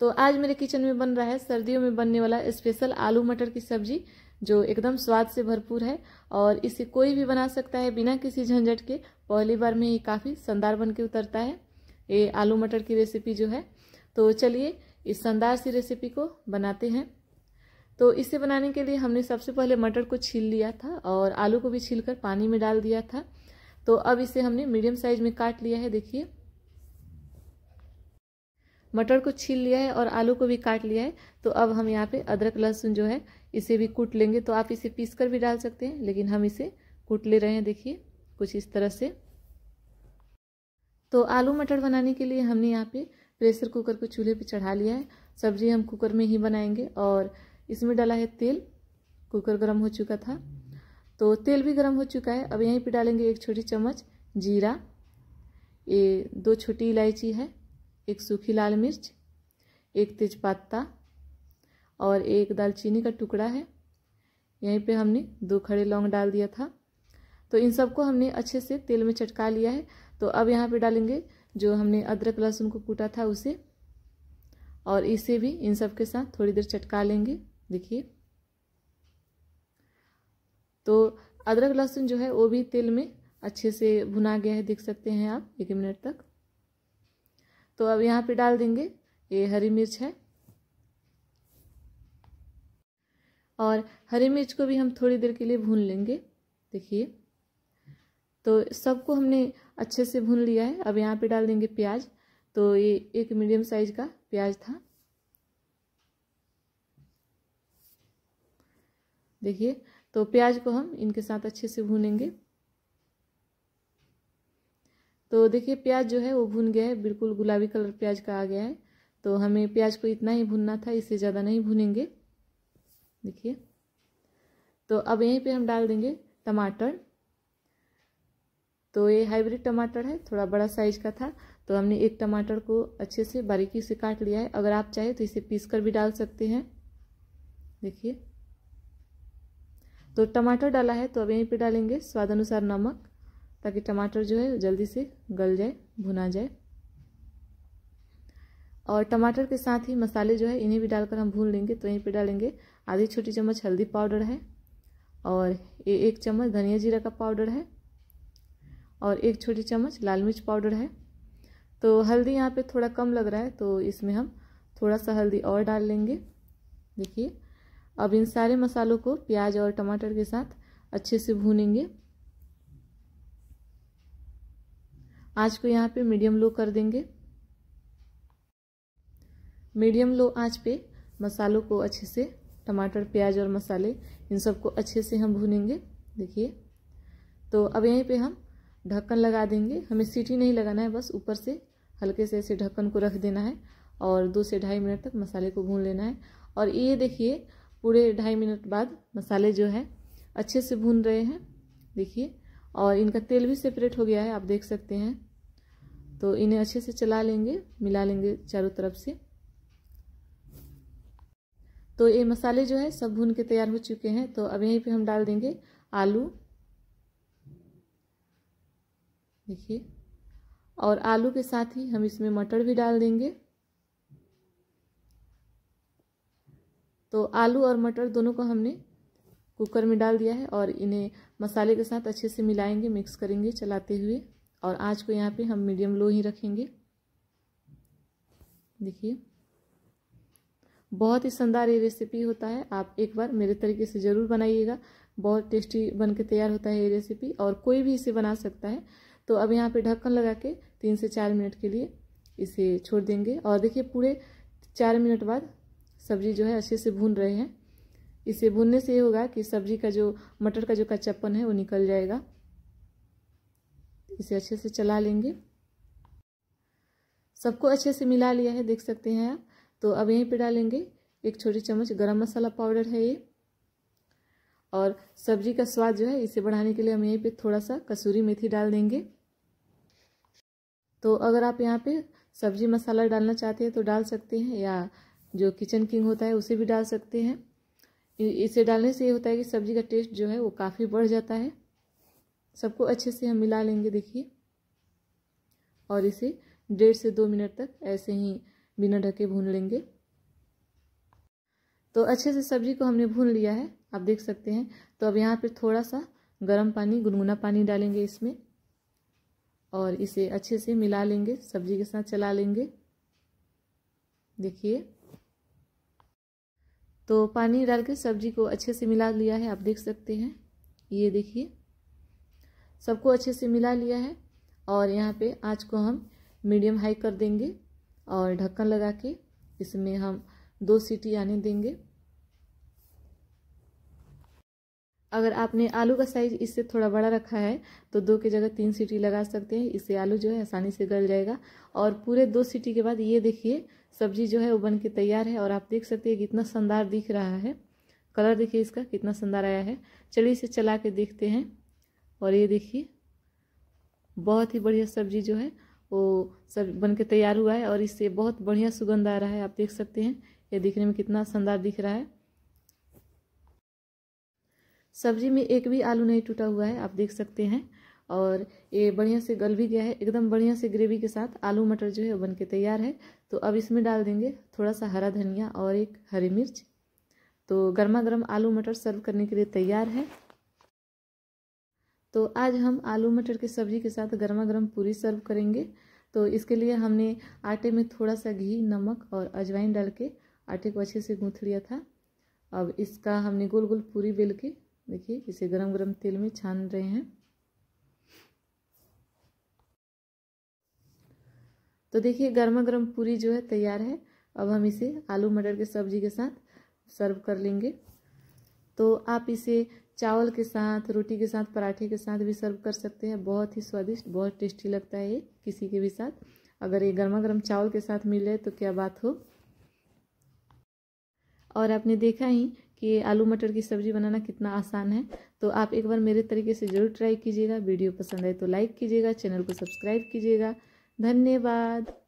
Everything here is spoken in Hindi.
तो आज मेरे किचन में बन रहा है सर्दियों में बनने वाला स्पेशल आलू मटर की सब्जी जो एकदम स्वाद से भरपूर है और इसे कोई भी बना सकता है बिना किसी झंझट के पहली बार में ही काफ़ी शानदार बन के उतरता है ये आलू मटर की रेसिपी जो है तो चलिए इस शानदार सी रेसिपी को बनाते हैं तो इसे बनाने के लिए हमने सबसे पहले मटर को छील लिया था और आलू को भी छील कर पानी में डाल दिया था तो अब इसे हमने मीडियम साइज में काट लिया है देखिए मटर को छील लिया है और आलू को भी काट लिया है तो अब हम यहाँ पे अदरक लहसुन जो है इसे भी कूट लेंगे तो आप इसे पीस कर भी डाल सकते हैं लेकिन हम इसे कूट ले रहे हैं देखिए कुछ इस तरह से तो आलू मटर बनाने के लिए हमने यहाँ पे प्रेशर कुकर को चूल्हे पे चढ़ा लिया है सब्जी हम कुकर में ही बनाएंगे और इसमें डाला है तेल कुकर गर्म हो चुका था तो तेल भी गर्म हो चुका है अब यहीं पर डालेंगे एक छोटी चम्मच जीरा ये दो छोटी इलायची है एक सूखी लाल मिर्च एक तेज़पत्ता और एक दालचीनी का टुकड़ा है यहीं पे हमने दो खड़े लौंग डाल दिया था तो इन सबको हमने अच्छे से तेल में चटका लिया है तो अब यहाँ पे डालेंगे जो हमने अदरक लहसुन को कूटा था उसे और इसे भी इन सब के साथ थोड़ी देर चटका लेंगे देखिए तो अदरक लहसुन जो है वो भी तेल में अच्छे से भुना गया है देख सकते हैं आप एक मिनट तक तो अब यहाँ पे डाल देंगे ये हरी मिर्च है और हरी मिर्च को भी हम थोड़ी देर के लिए भून लेंगे देखिए तो सबको हमने अच्छे से भून लिया है अब यहाँ पे डाल देंगे प्याज तो ये एक मीडियम साइज का प्याज था देखिए तो प्याज को हम इनके साथ अच्छे से भूनेंगे तो देखिए प्याज जो है वो भुन गया है बिल्कुल गुलाबी कलर प्याज का आ गया है तो हमें प्याज को इतना ही भुनना था इससे ज़्यादा नहीं भुनेंगे देखिए तो अब यहीं पे हम डाल देंगे टमाटर तो ये हाइब्रिड टमाटर है थोड़ा बड़ा साइज का था तो हमने एक टमाटर को अच्छे से बारीकी से काट लिया है अगर आप चाहें तो इसे पीस कर भी डाल सकते हैं देखिए तो टमाटर डाला है तो अब यहीं पे डालेंगे स्वाद अनुसार नमक ताकि टमाटर जो है जल्दी से गल जाए भुना जाए और टमाटर के साथ ही मसाले जो है इन्हें भी डालकर हम भून लेंगे तो यहीं पे डालेंगे आधी छोटी चम्मच हल्दी पाउडर है और ये एक चम्मच धनिया जीरा का पाउडर है और एक छोटी चम्मच लाल मिर्च पाउडर है तो हल्दी यहाँ पे थोड़ा कम लग रहा है तो इसमें हम थोड़ा सा हल्दी और डाल लेंगे देखिए अब इन सारे मसालों को प्याज और टमाटर के साथ अच्छे से भूनेंगे आज को यहाँ पे मीडियम लो कर देंगे मीडियम लो आज पे मसालों को अच्छे से टमाटर प्याज और मसाले इन सबको अच्छे से हम भूनेंगे देखिए तो अब यहीं पे हम ढक्कन लगा देंगे हमें सीटी नहीं लगाना है बस ऊपर से हल्के से ऐसे ढक्कन को रख देना है और दो से ढाई मिनट तक मसाले को भून लेना है और ये देखिए पूरे ढाई मिनट बाद मसाले जो है अच्छे से भून रहे हैं देखिए और इनका तेल भी सेपरेट हो गया है आप देख सकते हैं तो इन्हें अच्छे से चला लेंगे मिला लेंगे चारों तरफ से तो ये मसाले जो है सब भून के तैयार हो चुके हैं तो अब यहीं पे हम डाल देंगे आलू देखिए और आलू के साथ ही हम इसमें मटर भी डाल देंगे तो आलू और मटर दोनों को हमने कुकर में डाल दिया है और इन्हें मसाले के साथ अच्छे से मिलाएंगे मिक्स करेंगे चलाते हुए और आँच को यहाँ पे हम मीडियम लो ही रखेंगे देखिए बहुत ही शानदार ये रेसिपी होता है आप एक बार मेरे तरीके से ज़रूर बनाइएगा बहुत टेस्टी बन के तैयार होता है ये रेसिपी और कोई भी इसे बना सकता है तो अब यहाँ पे ढक्कन लगा के तीन से चार मिनट के लिए इसे छोड़ देंगे और देखिए पूरे चार मिनट बाद सब्जी जो है अच्छे से भून रहे हैं इसे भूनने से ये होगा कि सब्जी का जो मटर का जो कच्चापन है वो निकल जाएगा इसे अच्छे से चला लेंगे सबको अच्छे से मिला लिया है देख सकते हैं आप तो अब यहीं पे डालेंगे एक छोटी चम्मच गरम मसाला पाउडर है ये और सब्जी का स्वाद जो है इसे बढ़ाने के लिए हम यहीं पे थोड़ा सा कसूरी मेथी डाल देंगे तो अगर आप यहाँ पे सब्जी मसाला डालना चाहते हैं तो डाल सकते हैं या जो किचन किंग होता है उसे भी डाल सकते हैं इसे डालने से ये होता है कि सब्जी का टेस्ट जो है वो काफ़ी बढ़ जाता है सबको अच्छे से हम मिला लेंगे देखिए और इसे डेढ़ से दो मिनट तक ऐसे ही बिना ढके भून लेंगे तो अच्छे से सब्जी को हमने भून लिया है आप देख सकते हैं तो अब यहाँ पर थोड़ा सा गर्म पानी गुनगुना पानी डालेंगे इसमें और इसे अच्छे से मिला लेंगे सब्जी के साथ चला लेंगे देखिए तो पानी डाल के सब्जी को अच्छे से मिला लिया है आप देख सकते हैं ये देखिए सबको अच्छे से मिला लिया है और यहाँ पे आँच को हम मीडियम हाई कर देंगे और ढक्कन लगा के इसमें हम दो सीटी आने देंगे अगर आपने आलू का साइज इससे थोड़ा बड़ा रखा है तो दो की जगह तीन सीटी लगा सकते हैं इससे आलू जो है आसानी से गल जाएगा और पूरे दो सीटी के बाद ये देखिए सब्जी जो है वो बन के तैयार है और आप देख सकते हैं कितना शानदार दिख रहा है कलर देखिए इसका कितना शानदार आया है चलिए इसे चला के देखते हैं और ये देखिए बहुत ही बढ़िया सब्जी जो है वो सब बन के तैयार हुआ है और इससे बहुत बढ़िया सुगंध आ रहा है आप देख सकते हैं ये दिखने में कितना शानदार दिख रहा है सब्जी में एक भी आलू नहीं टूटा हुआ है आप देख सकते हैं और ये बढ़िया से गल भी गया है एकदम बढ़िया से ग्रेवी के साथ आलू मटर जो है बन के तैयार है तो अब इसमें डाल देंगे थोड़ा सा हरा धनिया और एक हरी मिर्च तो गर्मा गर्म आलू मटर सर्व करने के लिए तैयार है तो आज हम आलू मटर की सब्ज़ी के साथ गर्मा गर्म पूरी सर्व करेंगे तो इसके लिए हमने आटे में थोड़ा सा घी नमक और अजवाइन डाल के आटे को अच्छे से गूँथ लिया था अब इसका हमने गोल गोल पूरी बेल के देखिए इसे गरम गरम तेल में छान रहे हैं तो देखिए गर्मा गर्म पूरी जो है तैयार है अब हम इसे आलू मटर के सब्जी के साथ सर्व कर लेंगे तो आप इसे चावल के साथ रोटी के साथ पराठे के साथ भी सर्व कर सकते हैं बहुत ही स्वादिष्ट बहुत टेस्टी लगता है ये किसी के भी साथ अगर ये गर्मा गर्म चावल के साथ मिले तो क्या बात हो और आपने देखा ही कि आलू मटर की सब्ज़ी बनाना कितना आसान है तो आप एक बार मेरे तरीके से ज़रूर ट्राई कीजिएगा वीडियो पसंद आए तो लाइक कीजिएगा चैनल को सब्सक्राइब कीजिएगा धन्यवाद